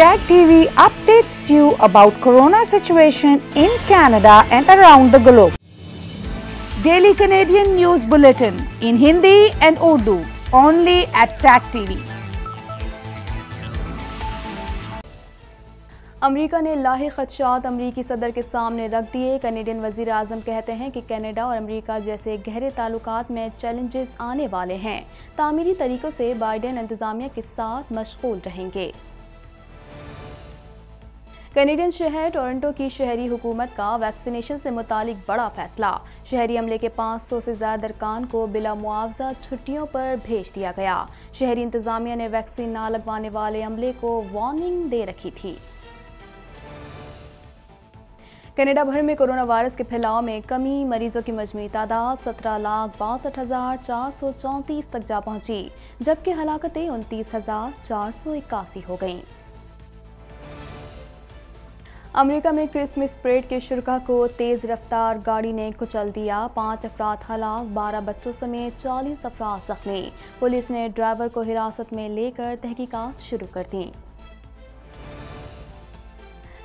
Tag TV updates you about corona situation in Canada and around the globe. Daily Canadian News Bulletin in Hindi and Urdu only at Tag TV. America ने लाहे खदशात अमरीकी सदर के सामने रख दिए Canadian वजीर अजम कहते हैं कि कनाडा और अमेरिका जैसे गहरे ताल्लुकात में चैलेंजेस आने वाले हैं तामीरी तरीक़ों से बाइडेन इंतज़ामिया के साथ मशगूल रहेंगे कैनेडियन शहर टोरंटो की शहरी हुकूमत का वैक्सीनेशन से मुतालिक बड़ा फैसला शहरी अमले के 500 से ज़्यादा दरकान को बिला मुआवजा छुट्टियों पर भेज दिया गया शहरी इंतजामिया ने वैक्सीन न लगवाने वाले अमले को वार्निंग दे रखी थी कनाडा भर में कोरोना वायरस के फैलाव में कमी मरीजों की मजमू तादाद सत्रह लाख बासठ हजार चार सौ चौंतीस तक जा पहुंची जबकि हलाकतें उनतीस हजार चार सौ इक्यासी हो गईं। अमेरिका में क्रिसमस परेड के शुरा को तेज़ रफ्तार गाड़ी ने कुचल दिया पाँच अफराद हलाक बारह बच्चों समेत चालीस अफराद जख्मी पुलिस ने ड्राइवर को हिरासत में लेकर तहकीकात शुरू कर दी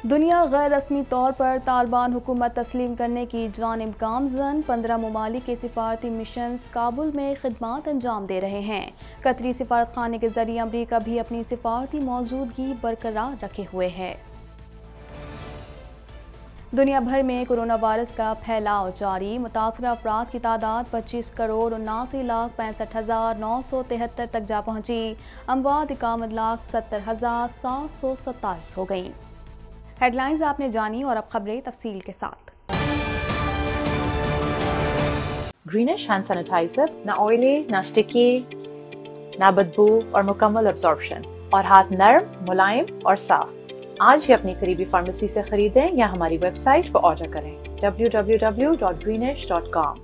दुनिया गैर रस्मी तौर पर तालिबान हुकूमत तस्लीम करने की जानब गामजन पंद्रह ममालिक के सिफारती मिशन काबुल में खदमात अंजाम दे रहे हैं कतरी सिफारत खाने के जरिए अमरीका भी अपनी सिफारती मौजूदगी बरकरार रखे हुए है दुनिया भर में कोरोना वायरस का फैलाव जारी मुतासर अफराद की तादाद 25 करोड़ उनासी लाख पैंसठ हज़ार नौ सौ तिहत्तर तक जा पहुंची अमवाद इक्यावन लाख सत्तर हज़ार सात सौ सत्ताईस हो गई हेडलाइंस आपने जानी और अब खबरें तफसील के साथ ग्रीनिश हैंड सैनिटाइजर ना ऑयली ना स्टिकी ना बदबू और मुकम्मल अब्जॉर्बशन और हाथ नरम मुलायम और साफ आज ही अपनी करीबी फार्मेसी से खरीदें या हमारी वेबसाइट पर ऑर्डर करें www.greenesh.com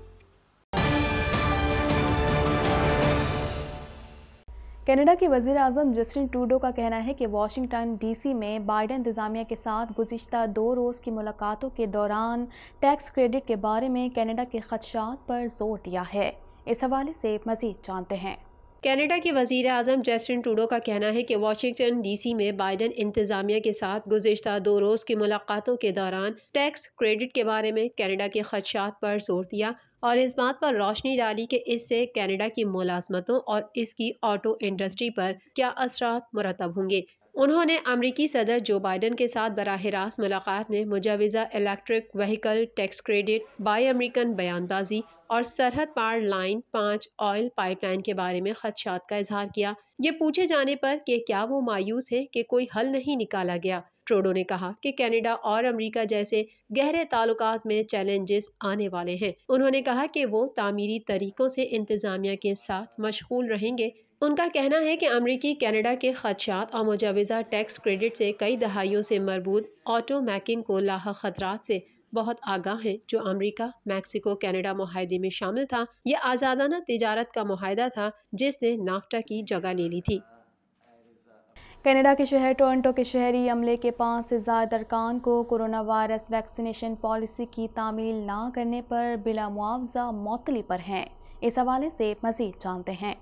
कनाडा के वजीर अजम जस्टिन टूडो का कहना है कि वाशिंगटन डीसी में बाइडन इंतजामिया के साथ गुज्त दो रोज़ की मुलाकातों के दौरान टैक्स क्रेडिट के बारे में कनाडा के खदशात पर जोर दिया है इस हवाले से मज़ीद जानते हैं कनाडा के वजीर अजम जैस्टिन टूडो का कहना है कि वाशिंगटन डीसी में बाइडन इंतजामिया के साथ गुजशत दो रोज़ की मुलाकातों के दौरान टैक्स क्रेडिट के बारे में कनाडा के खदशात पर जोर दिया और इस बात पर रोशनी डाली कि इससे कनाडा की मुलाजमतों और इसकी ऑटो इंडस्ट्री पर क्या असरा मुरतब होंगे उन्होंने अमरीकी सदर जो बाइडन के साथ बरह रास्त मुलाकात में मुजवज़ा electric vehicle tax credit buy American बयानबाजी और सरहद पार लाइन पाँच ऑयल पाइपलाइन के बारे में खदशात का इजहार किया ये पूछे जाने पर कि क्या वो मायूस हैं कि कोई हल नहीं निकाला गया ट्रोडो ने कहा कि कनाडा और अमेरिका जैसे गहरे ताल्लुक में चैलेंजेस आने वाले हैं उन्होंने कहा कि वो तामीरी तरीक़ों से इंतज़ामिया के साथ मशगूल रहेंगे उनका कहना है कि अमरीकी कैनेडा के खदशात और मुजवज़ा टैक्स क्रेडिट से कई दहाइयों से मरबूत ऑटो मैकिंग को लाख खतरा से बहुत आगाह हैं जो अमरीका मैक्सिको कैनेडा माहदे में शामिल था यह आज़ादाना तजारत का माहदा था जिसने नाफ्टा की जगह ले ली थी कनाडा के शहर टोरंटो के शहरी अमले के पाँच से ज़्यादा अरकान को कोरोना वायरस वैक्सीनेशन पॉलिसी की तामील ना करने पर बिला मुआवजा मौतली पर हैं इस हवाले से मज़ीद जानते हैं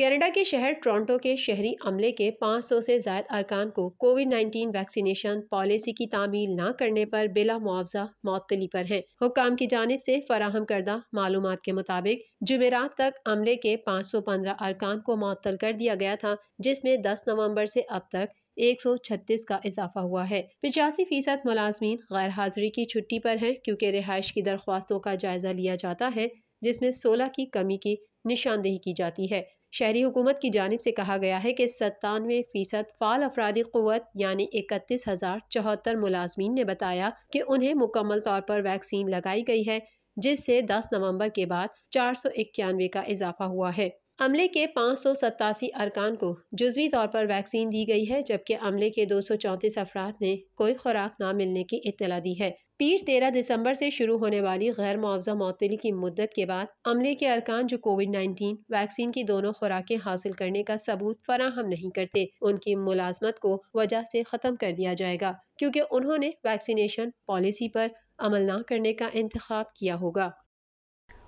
कनाडा के शहर टोरंटो के शहरी अमले के 500 से जायद अरकान को कोविड 19 वैक्सीनेशन पॉलिसी की तामील न करने पर बिला मुआवजा मअतली पर हैं हुकाम की जानब से फराहम करदा मालूम के मुताबिक जुमेरात तक अमले के 515 अरकान को मअतल कर दिया गया था जिसमें 10 नवंबर से अब तक 136 का इजाफा हुआ है पिचासी फीसद मुलाजमीन गैर हाजिरी की छुट्टी पर हैं क्योंकि रिहाइश की दरख्वास्तों का जायजा लिया जाता है जिसमें 16 की कमी की निशानदेही की जाती है शहरी हुकूमत की जानब से कहा गया है कि सत्तानवे फ़ीसद फ़ाल अफराधी क़वत यानि इकतीस हज़ार चौहत्तर मुलाजमीन ने बताया कि उन्हें मुकम्मल तौर पर वैक्सीन लगाई गई है जिससे दस नवम्बर के बाद चार सौ इक्यानवे का इजाफा हुआ है अमले के पाँच सौ सतासी अरकान को जजवी तौर पर वैक्सीन दी गई है जबकि अमले के दो सौ चौंतीस अफराद ने कोई खुराक ना मिलने की इतला दी है पीर तेरह दिसंबर से शुरू होने वाली गैर मुआवजा मअतली की मदद के बाद अमले के अरकान जो कोविड नाइन्टीन वैक्सीन की दोनों खुराकें हासिल करने का सबूत फराहम नहीं करते उनकी मुलाजमत को वजह से ख़त्म कर दिया जाएगा क्योंकि उन्होंने वैक्सीनेशन पॉलिसी पर अमल न करने का इंतखब किया होगा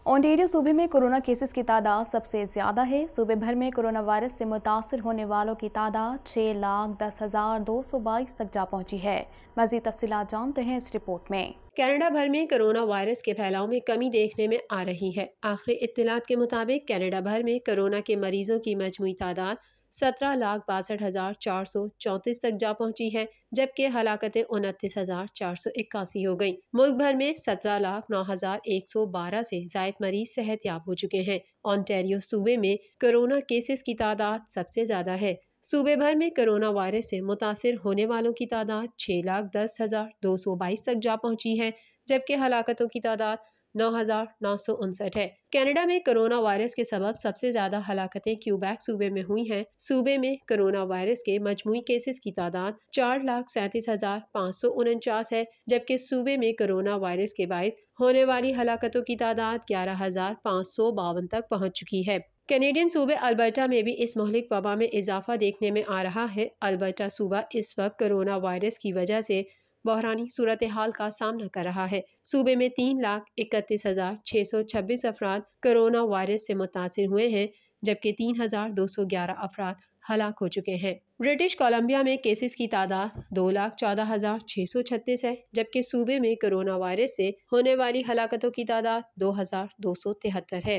ओंटेरियो सूबे में कोरोना केसेस की तादाद सबसे ज़्यादा है सूबे भर में कोरोना वायरस से मुतासर होने वालों की तादाद छः लाख दस हज़ार दो सौ बाईस तक जा पहुंची है मजीद तफसी जानते हैं इस रिपोर्ट में कनाडा भर में कोरोना वायरस के फैलाव में कमी देखने में आ रही है आखिरी इतलात के मुताबिक कनाडा भर में कोरोना के मरीजों की मजमू तादाद सत्रह लाख बासठ हज़ार चार सौ चौंतीस तक जा पहुंची है जबकि हलाकतें उनतीस हज़ार चार सौ इक्यासी हो गई मुल्क भर में सत्रह लाख नौ हज़ार एक सौ बारह से जायद मरीज सेहत याब हो चुके हैं ऑनटेरियो सूबे में कोरोना केसेस की तादाद सबसे ज़्यादा है सूबे भर में कोरोना वायरस से मुतासर होने वालों की तादाद छह लाख दस हज़ार दो सौ बाईस तक जा पहुंची है जबकि हलाकतों की तादाद नौ हजार नौ सौ उनसठ है कनाडा में कोरोना वायरस के सबब सबसे ज्यादा हलाकतें क्यूबैक सूबे में हुई हैं सूबे में कोरोना वायरस के मजमू केसेस की तादाद चार लाख सैंतीस हजार पाँच सौ उनचास है जबकि सूबे में कोरोना वायरस के बायस होने वाली हलाकतों की तादाद ग्यारह हजार पाँच सौ बावन तक पहुँच चुकी है कैनेडियन सूबे अल्बर्टा में भी इस मोहलिक वबा में इजाफा देखने में आ रहा है अल्बर्टा सूबा इस वक्त कोरोना वायरस की वजह से बहरानी सूरत हाल का सामना कर रहा है सूबे में तीन लाख इकतीस हज़ार छः सौ छब्बीस अफराद कोरोना वायरस से मुतासर हुए हैं जबकि तीन हज़ार दो सौ ग्यारह अफराद हलाक हो चुके हैं ब्रिटिश कोलंबिया में केसेस की तादाद दो लाख चौदह हजार छः सौ छत्तीस है जबकि सूबे में कोरोना वायरस से होने वाली हलाकतों की तादाद दो हजार दो सौ तिहत्तर है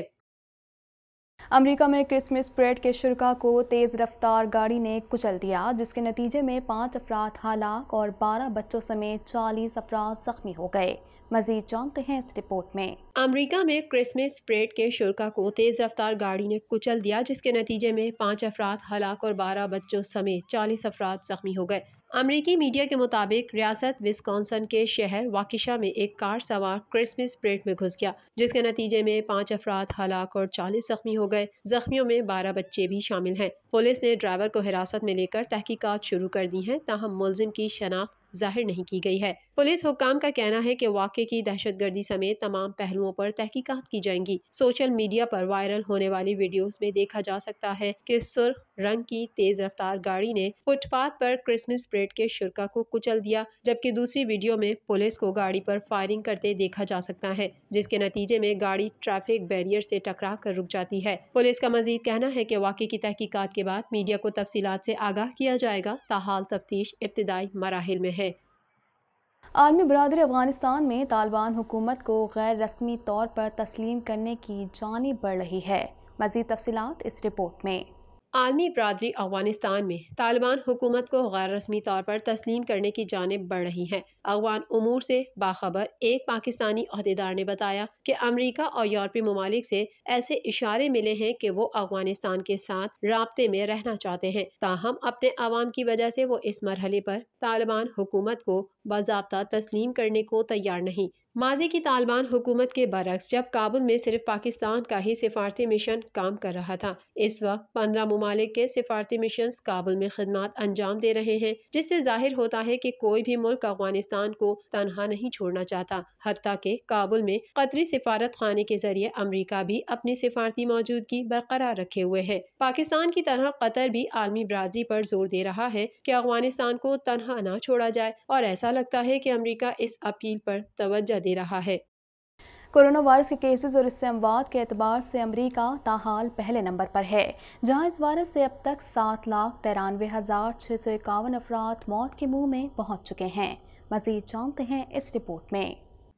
अमेरिका में क्रिसमस परेड के शुरा को तेज़ रफ्तार गाड़ी ने कुचल दिया जिसके नतीजे में पाँच अफराद हालाक और बारह बच्चों समेत चालीस अफराद जख्मी हो गए मजीद जानते हैं इस रिपोर्ट में अमेरिका में क्रिसमस परेड के शुरा को तेज़ रफ्तार गाड़ी ने कुचल दिया जिसके नतीजे में पाँच अफराद हलाक और बारह बच्चों समेत चालीस अफराद जख्मी हो गए अमरीकी मीडिया के मुताबिक रियासत विस्कॉन्सन के शहर वाकिशा में एक कार सवार क्रिसमस परेड में घुस गया जिसके नतीजे में पाँच अफराद हलाक और चालीस जख्मी हो गए जख्मियों में बारह बच्चे भी शामिल हैं पुलिस ने ड्राइवर को हिरासत में लेकर तहकीकात शुरू कर दी है ताहम मुलिम की शनाख्त जाहिर नहीं की गई है पुलिस हुकाम का कहना है कि वाक़े की दहशत गर्दी समेत तमाम पहलुओं पर तहकीकात की जाएंगी सोशल मीडिया पर वायरल होने वाली वीडियोस में देखा जा सकता है कि सुर्ख रंग की तेज रफ्तार गाड़ी ने फुटपाथ पर क्रिसमस परेड के शुरा को कुचल दिया जबकि दूसरी वीडियो में पुलिस को गाड़ी पर फायरिंग करते देखा जा सकता है जिसके नतीजे में गाड़ी ट्रैफिक बैरियर से टकरा कर रुक जाती है पुलिस का मजीद कहना है कि वाक़े की तहकीकात के बाद मीडिया को तफसीत से आगाह किया जाएगा ताहाल तफ्तीश इब्तदाई मराहल में है आर्मी बरदर अफगानिस्तान में तालिबान हुकूमत को गैर रस्मी तौर पर तस्लीम करने की जानी बढ़ रही है मजीद तफसीत इस रिपोर्ट में आलमी बरदरी अफगानिस्तान में तालिबान हुकूमत को गैर रस्मी तौर पर तस्लीम करने की जानब बढ़ रही है अफगान अमूर से बाखबर एक पाकिस्तानी अहदेदार ने बताया कि अमरीका और यूरोपीय ममालिक से ऐसे इशारे मिले हैं कि वो अफगानिस्तान के साथ रबते में रहना चाहते हैं ताहम अपने आवाम की वजह से वो इस मरहले पर तालिबान हुकूमत को बाबा तस्लीम करने को तैयार नहीं माजी की तालिबान हुकूमत के बरक्स जब काबुल में सिर्फ पाकिस्तान का ही सिफारती मिशन काम कर रहा था इस वक्त पंद्रह ममालिक के सिफारती मिशन काबुल में खदमात अंजाम दे रहे हैं जिससे जाहिर होता है की कोई भी मुल्क अफगानिस्तान को तनहा नहीं छोड़ना चाहता हती के काबुल में कतरी सिफारत खाने के जरिए अमरीका भी अपनी सिफारती मौजूदगी बरकरार रखे हुए है पाकिस्तान की तरह कतर भी आलमी बरदरी पर जोर दे रहा है की अफगानिस्तान को तनहा न छोड़ा जाए और ऐसा लगता है कि अमरीका इस अपील पर तोज्जह दे रहा है कोरोना वायरस के केसेस और इससे अमवाद के अतबार से अमरीका ताहाल पहले नंबर पर है जहां इस वायरस से अब तक सात लाख तिरानवे हज़ार छः सौ इक्यावन अफराद मौत के मुंह में पहुंच चुके हैं मजीद जानते हैं इस रिपोर्ट में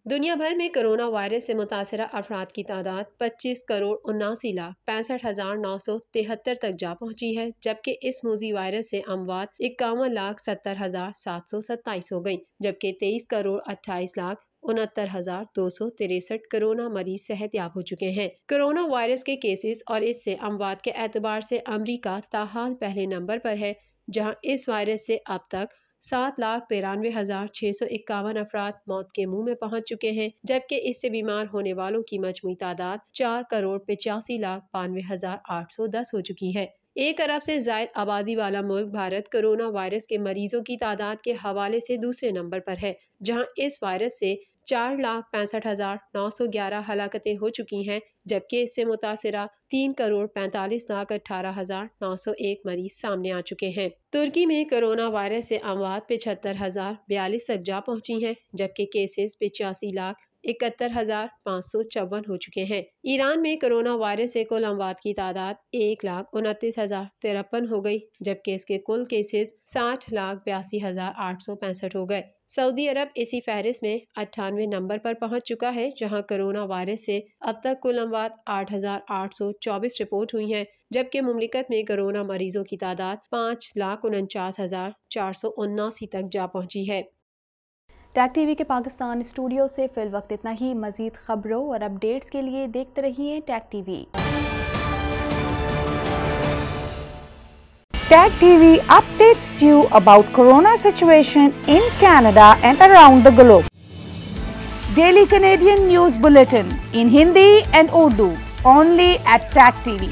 दुनिया भर में कोरोना वायरस से मुतासर अफराद की तादाद 25 करोड़ उन्नासी लाख पैंसठ हज़ार नौ सौ तिहत्तर तक जा पहुंची है जबकि इस मोजी वायरस से अमवात इक्यावन लाख सत्तर हज़ार सात सौ सत्ताईस हो गई जबकि तेईस करोड़ अट्ठाईस लाख उनहत्तर हजार दो सौ तिरसठ कोरोना मरीज सेहत याब हो चुके हैं कोरोना वायरस के केसेस और इससे अमवात के एतबार से अमरीका ताहाल पहले नंबर पर है जहाँ इस वायरस से अब तक सात लाख तिरानवे हजार छह सौ इक्यावन अफराद मौत के मुंह में पहुंच चुके हैं जबकि इससे बीमार होने वालों की मजमू तादाद चार करोड़ पिचासी लाख बानवे हजार आठ सौ दस हो चुकी है एक अरब से जायद आबादी वाला मुल्क भारत कोरोना वायरस के मरीजों की तादाद के हवाले से दूसरे नंबर पर है जहां इस वायरस से चार लाख पैंसठ हज़ार नौ सौ ग्यारह हलाकतें हो चुकी हैं जबकि इससे मुतासरा तीन करोड़ पैंतालीस लाख अठारह हज़ार नौ सौ एक मरीज सामने आ चुके हैं तुर्की में कोरोना वायरस से अमवात पिछहत्तर हज़ार बयालीस तक जा पहुँची हैं जबकि केसेस पिचासी लाख इकहत्तर हजार पाँच सौ चौवन हो चुके हैं ईरान में कोरोना वायरस से कुल अमवात की तादाद एक लाख उनतीस हजार तिरपन हो गई जबकि इसके कुल केसेस साठ लाख बयासी हजार आठ सौ पैंसठ हो गए सऊदी अरब इसी फहरिस्त में अट्ठानवे नंबर पर पहुंच चुका है जहां कोरोना वायरस से अब तक कुल अमवात आठ हजार आठ सौ चौबीस रिपोर्ट हुई है जबकि मुमलिकत में कोरोना मरीजों की तादाद पाँच लाख उनचास हजार चार सौ उन्नासी तक जा पहुंची है टैग टीवी के पाकिस्तान स्टूडियो से फिल वक्त इतना ही मजीद खबरों और अपडेट्स के लिए देखते रहिए Tag TV Tag TV updates you about corona situation in Canada and around the globe. Daily Canadian News Bulletin in Hindi and Urdu only at Tag TV.